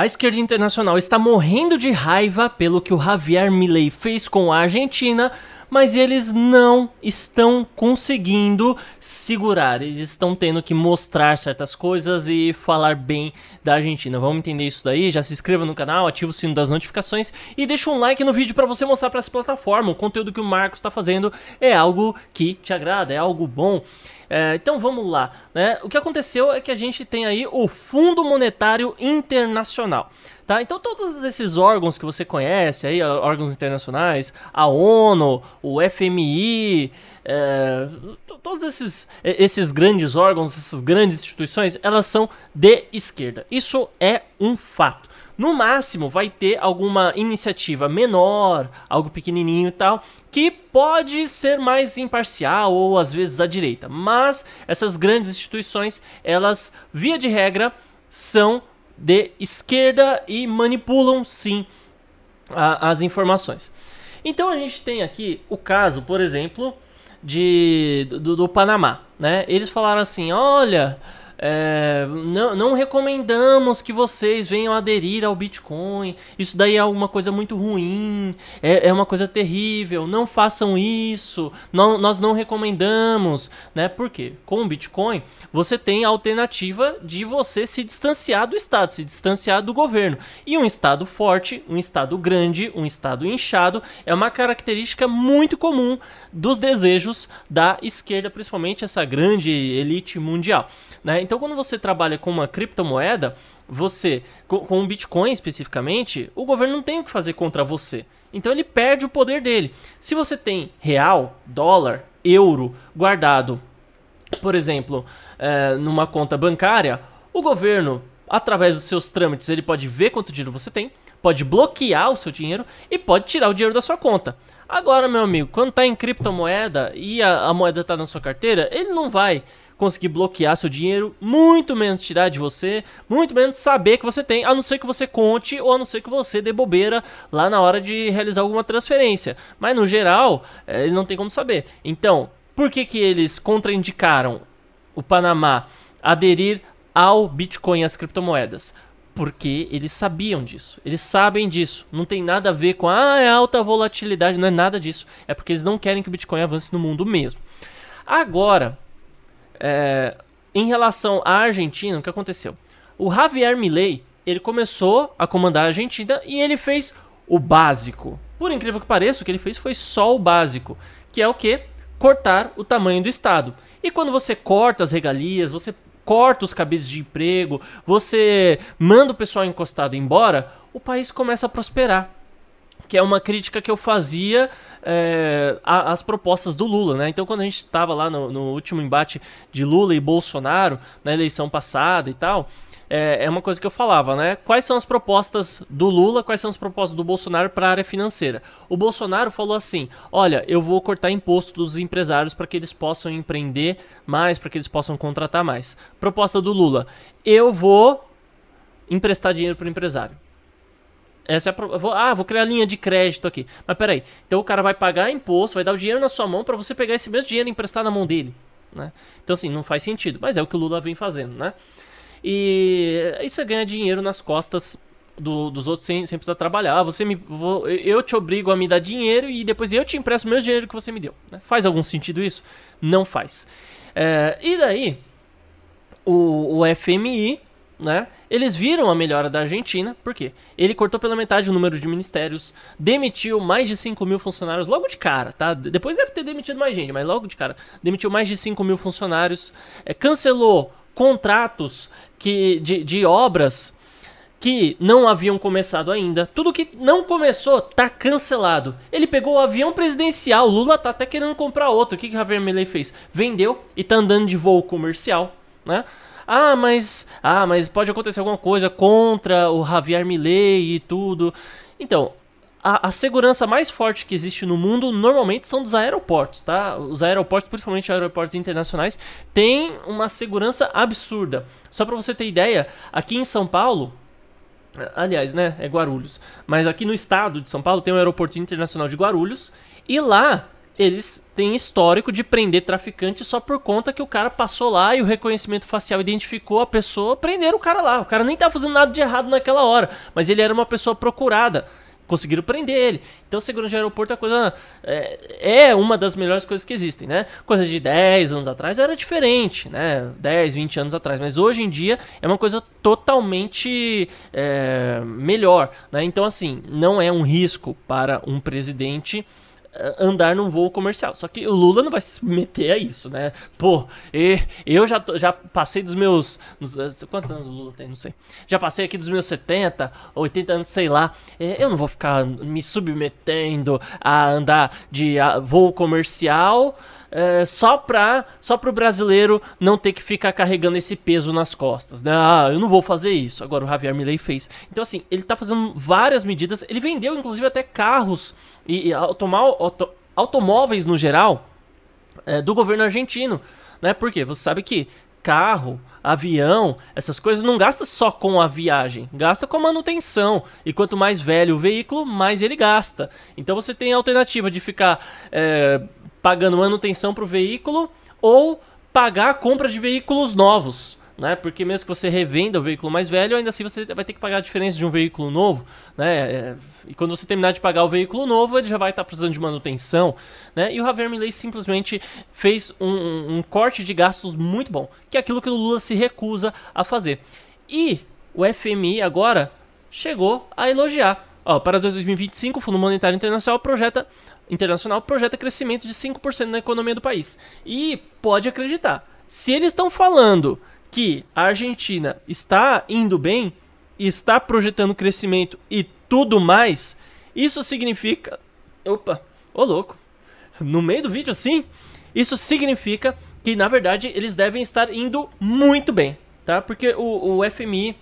A esquerda internacional está morrendo de raiva pelo que o Javier Milei fez com a Argentina mas eles não estão conseguindo segurar. Eles estão tendo que mostrar certas coisas e falar bem da Argentina. Vamos entender isso daí? Já se inscreva no canal, ativa o sino das notificações e deixa um like no vídeo para você mostrar para essa plataforma. O conteúdo que o Marcos está fazendo é algo que te agrada, é algo bom. É, então vamos lá. Né? O que aconteceu é que a gente tem aí o Fundo Monetário Internacional. Tá? Então todos esses órgãos que você conhece aí, órgãos internacionais, a ONU, o FMI, é, todos esses, esses grandes órgãos, essas grandes instituições, elas são de esquerda. Isso é um fato. No máximo, vai ter alguma iniciativa menor, algo pequenininho e tal, que pode ser mais imparcial ou às vezes à direita. Mas essas grandes instituições, elas, via de regra, são de esquerda e manipulam sim a, as informações. Então a gente tem aqui o caso, por exemplo, de do, do Panamá, né? Eles falaram assim, olha, é, não, não, recomendamos que vocês venham aderir ao Bitcoin. Isso daí é uma coisa muito ruim, é, é uma coisa terrível. Não façam isso. Não, nós não recomendamos, né? Porque com o Bitcoin você tem a alternativa de você se distanciar do Estado, se distanciar do governo. E um Estado forte, um Estado grande, um Estado inchado é uma característica muito comum dos desejos da esquerda, principalmente essa grande elite mundial, né? Então, quando você trabalha com uma criptomoeda, você, com, com Bitcoin especificamente, o governo não tem o que fazer contra você. Então, ele perde o poder dele. Se você tem real, dólar, euro guardado, por exemplo, é, numa conta bancária, o governo, através dos seus trâmites, ele pode ver quanto dinheiro você tem, pode bloquear o seu dinheiro e pode tirar o dinheiro da sua conta. Agora, meu amigo, quando está em criptomoeda e a, a moeda está na sua carteira, ele não vai conseguir bloquear seu dinheiro, muito menos tirar de você, muito menos saber que você tem, a não ser que você conte ou a não ser que você dê bobeira lá na hora de realizar alguma transferência. Mas no geral, eh, ele não tem como saber. Então, por que, que eles contraindicaram o Panamá aderir ao Bitcoin e às criptomoedas? porque eles sabiam disso. Eles sabem disso. Não tem nada a ver com ah, é alta volatilidade, não é nada disso. É porque eles não querem que o Bitcoin avance no mundo mesmo. Agora, é, em relação à Argentina, o que aconteceu? O Javier Milei, ele começou a comandar a Argentina e ele fez o básico. Por incrível que pareça, o que ele fez foi só o básico, que é o que? Cortar o tamanho do Estado. E quando você corta as regalias, você corta os cabeças de emprego, você manda o pessoal encostado embora, o país começa a prosperar que é uma crítica que eu fazia é, eh, às propostas do Lula, né? Então, quando a gente estava lá no, no, último embate de Lula e Bolsonaro na eleição passada e tal, é, é, uma coisa que eu falava, né? Quais são as propostas do Lula, quais são as propostas do Bolsonaro para a área financeira? O Bolsonaro falou assim: olha, eu vou cortar imposto dos empresários para que eles possam empreender mais, para que eles possam contratar mais. Proposta do Lula: eu vou emprestar dinheiro para o empresário. Essa é a vou, ah, vou criar linha de crédito aqui. Mas peraí. Então o cara vai pagar imposto, vai dar o dinheiro na sua mão para você pegar esse mesmo dinheiro e emprestar na mão dele. Né? Então, assim, não faz sentido. Mas é o que o Lula vem fazendo, né? E isso é ganhar dinheiro nas costas do, dos outros sem, sem precisar trabalhar. você me, vou, eu te obrigo a me dar dinheiro e depois eu te empresto o meu dinheiro que você me deu. Né? Faz algum sentido isso? Não faz. É, e daí, o, o FMI né? Eles viram a melhora da Argentina, por quê? Ele cortou pela metade o número de ministérios, demitiu mais de 5 mil funcionários logo de cara, tá? Depois deve ter demitido mais gente, mas logo de cara. Demitiu mais de 5 mil funcionários, é, cancelou contratos que, de, de obras que não haviam começado ainda. Tudo que não começou tá cancelado. Ele pegou o avião presidencial. Lula tá até querendo comprar outro. O que, que Javier Milei fez? Vendeu e tá andando de voo comercial, né? Ah, mas ah, mas pode acontecer alguma coisa contra o Javier Milei e tudo. Então, a, a, segurança mais forte que existe no mundo normalmente são dos aeroportos, tá? Os aeroportos, principalmente aeroportos internacionais, têm uma segurança absurda. Só para você ter ideia, aqui em São Paulo, aliás, né, é Guarulhos, mas aqui no estado de São Paulo tem o um aeroporto internacional de Guarulhos e lá eles têm histórico de prender traficante só por conta que o cara passou lá e o reconhecimento facial identificou a pessoa, prenderam o cara lá. O cara nem tá fazendo nada de errado naquela hora, mas ele era uma pessoa procurada. Conseguiram prender ele. Então, segurança de aeroporto é, coisa, é, é uma das melhores coisas que existem, né? Coisa de 10 anos atrás era diferente, né? 10, 20 anos atrás. Mas hoje em dia é uma coisa totalmente é, melhor, né? Então, assim, não é um risco para um presidente andar num voo comercial. Só que o Lula não vai se meter a isso, né? Pô, e, eu já, tô, já passei dos meus. Eh, quantos anos o Lula tem? Não sei. Já passei aqui dos meus 70, 80 anos, sei lá. É, eu não vou ficar me submetendo a andar de voo comercial. É, só para só pro brasileiro não ter que ficar carregando esse peso nas costas. Né? Ah, eu não vou fazer isso. Agora o Javier Milei fez. Então assim, ele tá fazendo várias medidas. Ele vendeu inclusive até carros e, e automó auto, automóveis no geral é, do governo argentino. Né? Porque você sabe que carro, avião, essas coisas não gasta só com a viagem, gasta com a manutenção. E quanto mais velho o veículo, mais ele gasta. Então você tem a alternativa de ficar é, pagando manutenção para o veículo ou pagar a compra de veículos novos né? Porque mesmo que você revenda o veículo mais velho, ainda assim você vai ter que pagar a diferença de um veículo novo, né? É, e quando você terminar de pagar o veículo novo, ele já vai estar tá precisando de manutenção, né? E o Javier Milley simplesmente fez um, um corte de gastos muito bom, que é aquilo que o Lula se recusa a fazer. E o FMI agora chegou a elogiar. Ó, para 2025, o Fundo Monetário Internacional projeta internacional projeta crescimento de 5% na economia do país. E pode acreditar, se eles estão falando que a Argentina está indo bem, está projetando crescimento e tudo mais, isso significa. Opa, ô louco! No meio do vídeo assim? Isso significa que, na verdade, eles devem estar indo muito bem, tá? Porque o, o FMI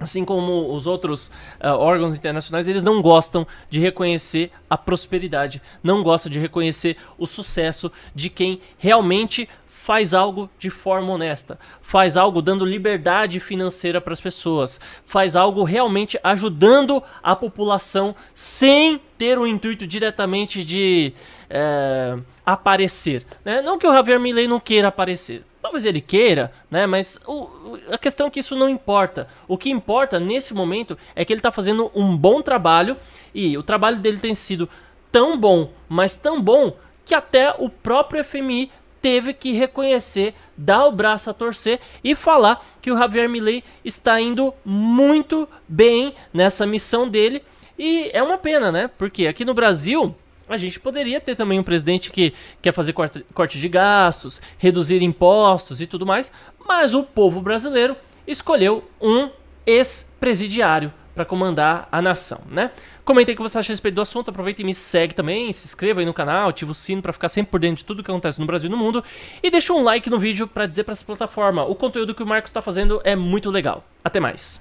assim como os outros uh, órgãos internacionais, eles não gostam de reconhecer a prosperidade, não gostam de reconhecer o sucesso de quem realmente faz algo de forma honesta, faz algo dando liberdade financeira para as pessoas, faz algo realmente ajudando a população sem ter o intuito diretamente de é, aparecer. Né? Não que o Javier Milley não queira aparecer, Talvez ele queira, né? Mas o, a questão é que isso não importa. O que importa nesse momento é que ele está fazendo um bom trabalho e o trabalho dele tem sido tão bom, mas tão bom que até o próprio FMI teve que reconhecer, dar o braço a torcer e falar que o Javier Milei está indo muito bem nessa missão dele. E é uma pena, né? Porque aqui no Brasil a gente poderia ter também um presidente que quer fazer corte de gastos, reduzir impostos e tudo mais, mas o povo brasileiro escolheu um ex-presidiário para comandar a nação, né? Comentei aí o que você acha a respeito do assunto, aproveita e me segue também, se inscreva aí no canal, ativa o sino para ficar sempre por dentro de tudo que acontece no Brasil e no mundo e deixa um like no vídeo para dizer para essa plataforma, o conteúdo que o Marcos está fazendo é muito legal. Até mais.